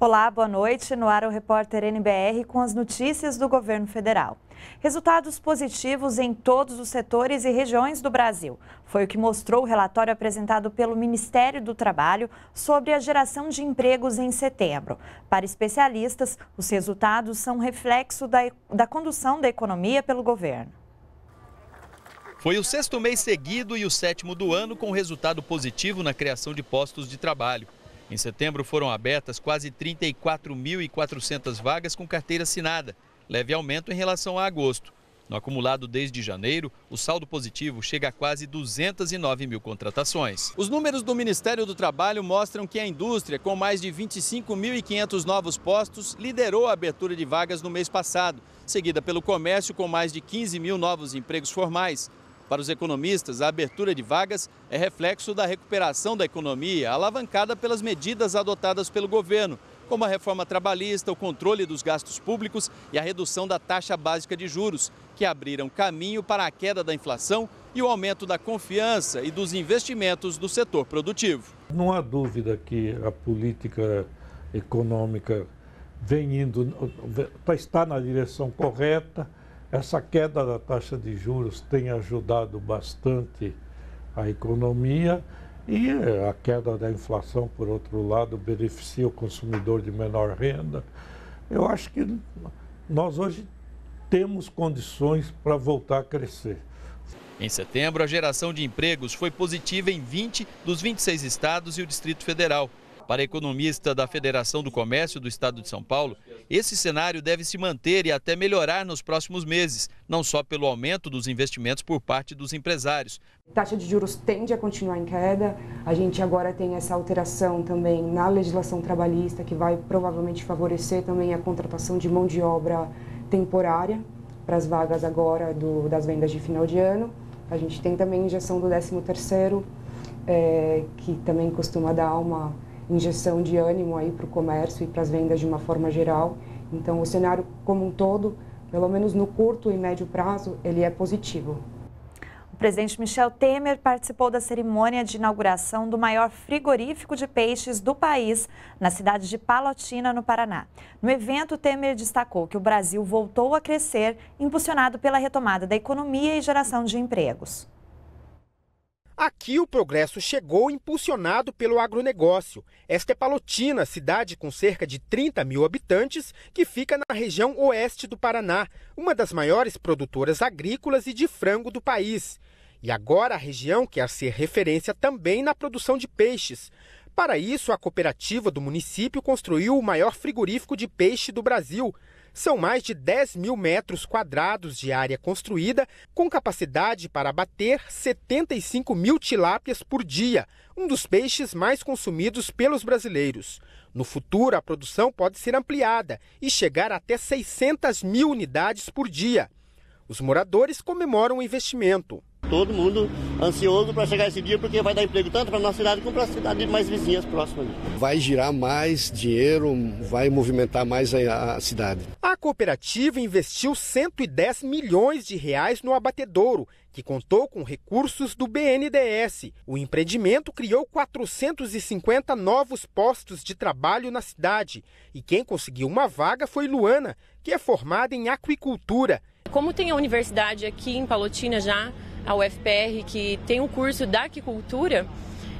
Olá, boa noite. No ar é o repórter NBR com as notícias do governo federal. Resultados positivos em todos os setores e regiões do Brasil. Foi o que mostrou o relatório apresentado pelo Ministério do Trabalho sobre a geração de empregos em setembro. Para especialistas, os resultados são reflexo da, da condução da economia pelo governo. Foi o sexto mês seguido e o sétimo do ano com resultado positivo na criação de postos de trabalho. Em setembro foram abertas quase 34.400 vagas com carteira assinada, leve aumento em relação a agosto. No acumulado desde janeiro, o saldo positivo chega a quase 209 mil contratações. Os números do Ministério do Trabalho mostram que a indústria, com mais de 25.500 novos postos, liderou a abertura de vagas no mês passado, seguida pelo comércio, com mais de 15 mil novos empregos formais. Para os economistas, a abertura de vagas é reflexo da recuperação da economia, alavancada pelas medidas adotadas pelo governo, como a reforma trabalhista, o controle dos gastos públicos e a redução da taxa básica de juros, que abriram caminho para a queda da inflação e o aumento da confiança e dos investimentos do setor produtivo. Não há dúvida que a política econômica vem indo, está na direção correta, essa queda da taxa de juros tem ajudado bastante a economia e a queda da inflação, por outro lado, beneficia o consumidor de menor renda. Eu acho que nós hoje temos condições para voltar a crescer. Em setembro, a geração de empregos foi positiva em 20 dos 26 estados e o Distrito Federal. Para a economista da Federação do Comércio do Estado de São Paulo, esse cenário deve se manter e até melhorar nos próximos meses, não só pelo aumento dos investimentos por parte dos empresários. A taxa de juros tende a continuar em queda. A gente agora tem essa alteração também na legislação trabalhista, que vai provavelmente favorecer também a contratação de mão de obra temporária para as vagas agora do, das vendas de final de ano. A gente tem também a injeção do 13º, é, eh, que também costuma dar uma injeção de ânimo aí para o comércio e para as vendas de uma forma geral. Então, o cenário como um todo, pelo menos no curto e médio prazo, ele é positivo. O presidente Michel Temer participou da cerimônia de inauguração do maior frigorífico de peixes do país, na cidade de Palotina, no Paraná. No evento, Temer destacou que o Brasil voltou a crescer, impulsionado pela retomada da economia e geração de empregos. Aqui o progresso chegou impulsionado pelo agronegócio. Esta é Palotina, cidade com cerca de 30 mil habitantes, que fica na região oeste do Paraná, uma das maiores produtoras agrícolas e de frango do país. E agora a região quer ser referência também na produção de peixes. Para isso, a cooperativa do município construiu o maior frigorífico de peixe do Brasil, são mais de 10 mil metros quadrados de área construída, com capacidade para abater 75 mil tilápias por dia, um dos peixes mais consumidos pelos brasileiros. No futuro, a produção pode ser ampliada e chegar até 600 mil unidades por dia. Os moradores comemoram o investimento. Todo mundo ansioso para chegar esse dia, porque vai dar emprego tanto para a nossa cidade como para as cidades mais vizinhas próximas. Vai girar mais dinheiro, vai movimentar mais a, a cidade cooperativa investiu 110 milhões de reais no abatedouro, que contou com recursos do BNDES. O empreendimento criou 450 novos postos de trabalho na cidade e quem conseguiu uma vaga foi Luana, que é formada em aquicultura. Como tem a universidade aqui em Palotina já, a UFPR, que tem o um curso da aquicultura,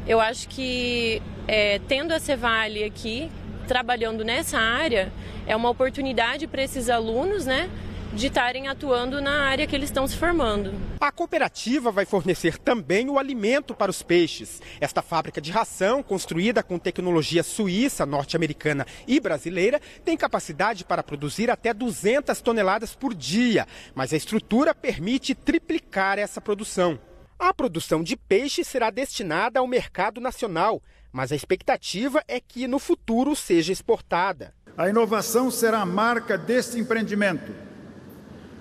eu acho que é, tendo a Cevale aqui, trabalhando nessa área, é uma oportunidade para esses alunos, né? de estarem atuando na área que eles estão se formando. A cooperativa vai fornecer também o alimento para os peixes. Esta fábrica de ração, construída com tecnologia suíça, norte-americana e brasileira, tem capacidade para produzir até 200 toneladas por dia, mas a estrutura permite triplicar essa produção. A produção de peixe será destinada ao mercado nacional mas a expectativa é que no futuro seja exportada. A inovação será a marca deste empreendimento.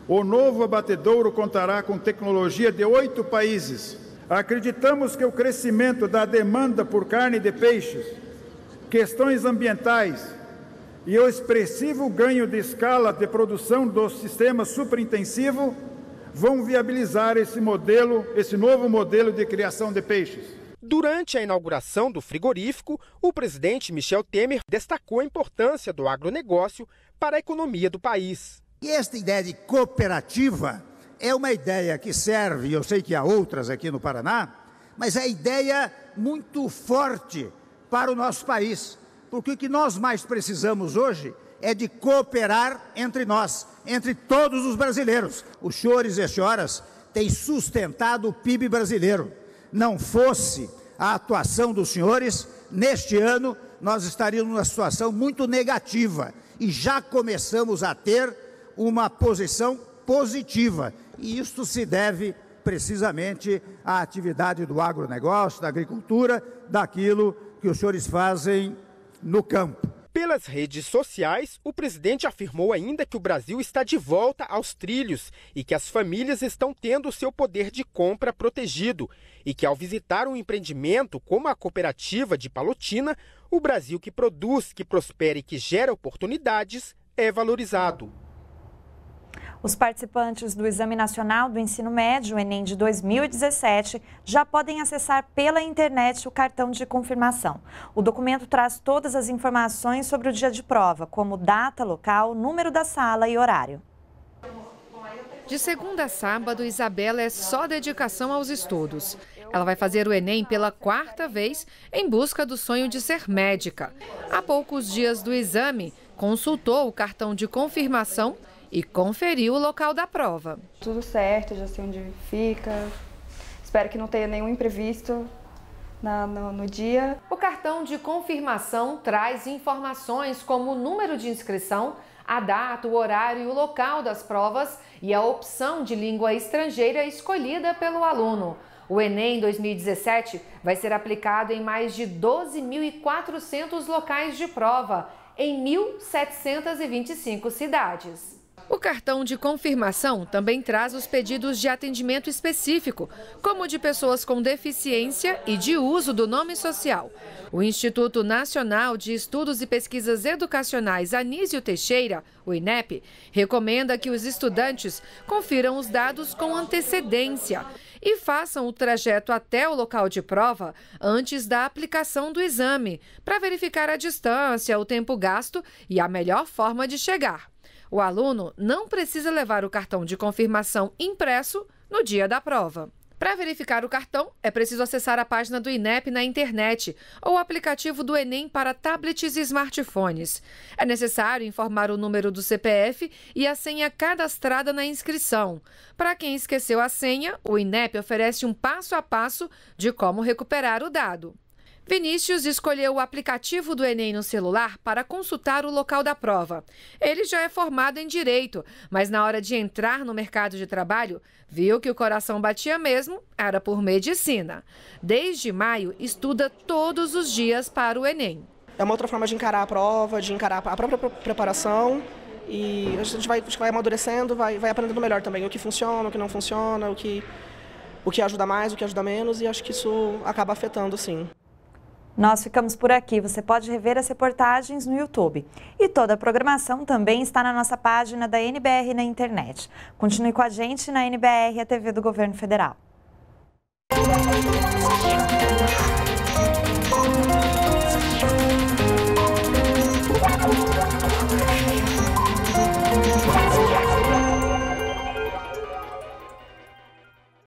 O novo abatedouro contará com tecnologia de oito países. Acreditamos que o crescimento da demanda por carne de peixes, questões ambientais e o expressivo ganho de escala de produção do sistema superintensivo vão viabilizar esse modelo, esse novo modelo de criação de peixes. Durante a inauguração do frigorífico, o presidente Michel Temer destacou a importância do agronegócio para a economia do país. E esta ideia de cooperativa é uma ideia que serve, eu sei que há outras aqui no Paraná, mas é ideia muito forte para o nosso país. Porque o que nós mais precisamos hoje é de cooperar entre nós, entre todos os brasileiros. Os senhores e senhoras têm sustentado o PIB brasileiro não fosse a atuação dos senhores, neste ano nós estaríamos numa situação muito negativa e já começamos a ter uma posição positiva. E isto se deve precisamente à atividade do agronegócio, da agricultura, daquilo que os senhores fazem no campo. Pelas redes sociais, o presidente afirmou ainda que o Brasil está de volta aos trilhos e que as famílias estão tendo seu poder de compra protegido. E que ao visitar um empreendimento como a cooperativa de Palotina, o Brasil que produz, que prospera e que gera oportunidades é valorizado. Os participantes do Exame Nacional do Ensino Médio, Enem de 2017, já podem acessar pela internet o cartão de confirmação. O documento traz todas as informações sobre o dia de prova, como data, local, número da sala e horário. De segunda a sábado, Isabela é só dedicação aos estudos. Ela vai fazer o Enem pela quarta vez em busca do sonho de ser médica. Há poucos dias do exame, consultou o cartão de confirmação e conferiu o local da prova. Tudo certo, já sei onde fica. Espero que não tenha nenhum imprevisto. Na, no, no, dia. O cartão de confirmação traz informações como o número de inscrição, a data, o horário e o local das provas e a opção de língua estrangeira escolhida pelo aluno. O Enem 2017 vai ser aplicado em mais de 12.400 locais de prova, em 1.725 cidades. O cartão de confirmação também traz os pedidos de atendimento específico, como de pessoas com deficiência e de uso do nome social. O Instituto Nacional de Estudos e Pesquisas Educacionais Anísio Teixeira, o INEP, recomenda que os estudantes confiram os dados com antecedência e façam o trajeto até o local de prova antes da aplicação do exame, para verificar a distância, o tempo gasto e a melhor forma de chegar. O aluno não precisa levar o cartão de confirmação impresso no dia da prova. Para verificar o cartão, é preciso acessar a página do INEP na internet ou o aplicativo do Enem para tablets e smartphones. É necessário informar o número do CPF e a senha cadastrada na inscrição. Para quem esqueceu a senha, o INEP oferece um passo a passo de como recuperar o dado. Vinícius escolheu o aplicativo do Enem no celular para consultar o local da prova. Ele já é formado em direito, mas na hora de entrar no mercado de trabalho, viu que o coração batia mesmo, era por medicina. Desde maio, estuda todos os dias para o Enem. É uma outra forma de encarar a prova, de encarar a própria preparação. E a gente vai, vai amadurecendo, vai, vai aprendendo melhor também o que funciona, o que não funciona, o que, o que ajuda mais, o que ajuda menos, e acho que isso acaba afetando, sim. Nós ficamos por aqui. Você pode rever as reportagens no YouTube. E toda a programação também está na nossa página da NBR na internet. Continue com a gente na NBR, a TV do Governo Federal.